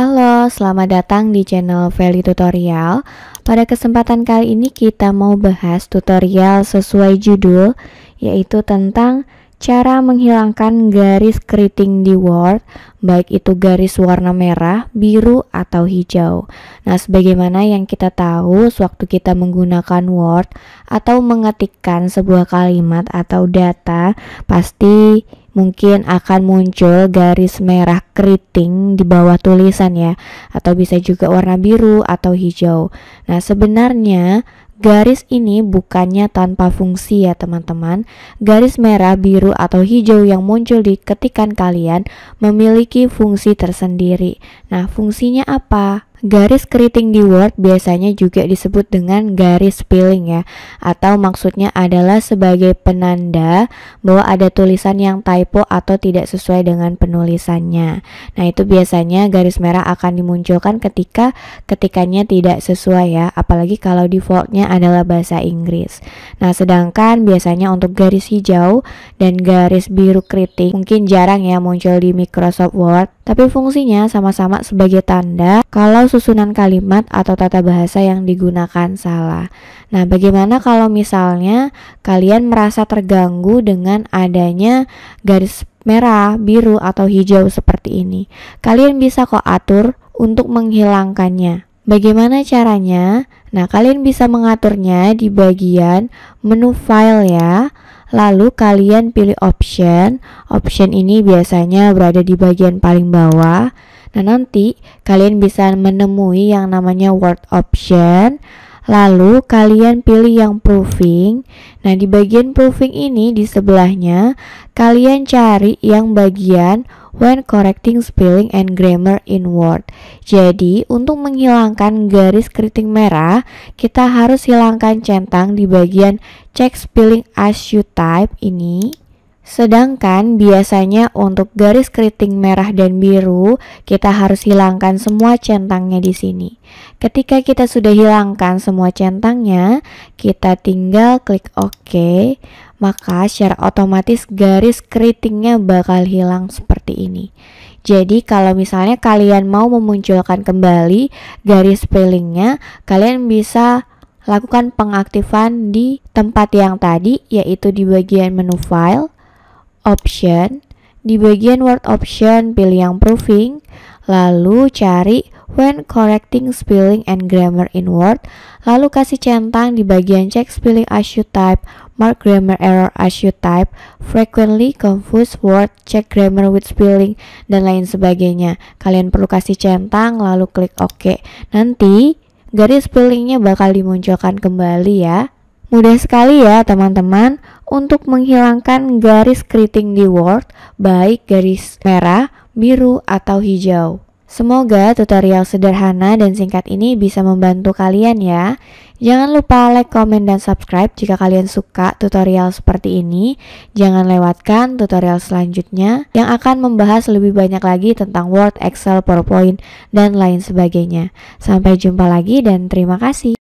Halo, selamat datang di channel Veli Tutorial. Pada kesempatan kali ini kita mau bahas tutorial sesuai judul yaitu tentang cara menghilangkan garis keriting di Word, baik itu garis warna merah, biru, atau hijau. Nah, sebagaimana yang kita tahu, sewaktu kita menggunakan Word atau mengetikkan sebuah kalimat atau data, pasti mungkin akan muncul garis merah keriting di bawah tulisan ya atau bisa juga warna biru atau hijau. Nah, sebenarnya Garis ini bukannya tanpa fungsi ya teman-teman. Garis merah, biru, atau hijau yang muncul di ketikan kalian memiliki fungsi tersendiri. Nah, fungsinya apa? Garis keriting di Word biasanya juga disebut dengan garis spelling ya Atau maksudnya adalah sebagai penanda bahwa ada tulisan yang typo atau tidak sesuai dengan penulisannya Nah itu biasanya garis merah akan dimunculkan ketika ketikannya tidak sesuai ya Apalagi kalau defaultnya adalah bahasa Inggris. Nah, sedangkan biasanya untuk garis hijau dan garis biru kritik mungkin jarang ya muncul di Microsoft Word, tapi fungsinya sama-sama sebagai tanda kalau susunan kalimat atau tata bahasa yang digunakan salah. Nah, bagaimana kalau misalnya kalian merasa terganggu dengan adanya garis merah, biru, atau hijau seperti ini? Kalian bisa kok atur untuk menghilangkannya. Bagaimana caranya? Nah, kalian bisa mengaturnya di bagian menu file ya. Lalu kalian pilih option. Option ini biasanya berada di bagian paling bawah. Nah, nanti kalian bisa menemui yang namanya word option. Lalu kalian pilih yang proofing. Nah, di bagian proofing ini di sebelahnya kalian cari yang bagian when correcting spelling and grammar in Word. Jadi, untuk menghilangkan garis keriting merah, kita harus hilangkan centang di bagian check spelling as you type ini. Sedangkan biasanya untuk garis keriting merah dan biru, kita harus hilangkan semua centangnya di sini. Ketika kita sudah hilangkan semua centangnya, kita tinggal klik OK, maka secara otomatis garis keritingnya bakal hilang seperti ini. Jadi kalau misalnya kalian mau memunculkan kembali garis pelingnya, kalian bisa lakukan pengaktifan di tempat yang tadi, yaitu di bagian menu file, option. Di bagian word option, pilih yang proofing, lalu cari when correcting spelling and grammar in Word, lalu kasih centang di bagian check spelling as you type, mark grammar error as you type, frequently confuse word, check grammar with spelling, dan lain sebagainya. Kalian perlu kasih centang, lalu klik OK. Nanti, garis spellingnya bakal dimunculkan kembali ya. Mudah sekali ya teman-teman untuk menghilangkan garis keriting di Word, baik garis merah, biru, atau hijau. Semoga tutorial sederhana dan singkat ini bisa membantu kalian ya. Jangan lupa like, komen, dan subscribe jika kalian suka tutorial seperti ini. Jangan lewatkan tutorial selanjutnya yang akan membahas lebih banyak lagi tentang Word, Excel, PowerPoint, dan lain sebagainya. Sampai jumpa lagi dan terima kasih.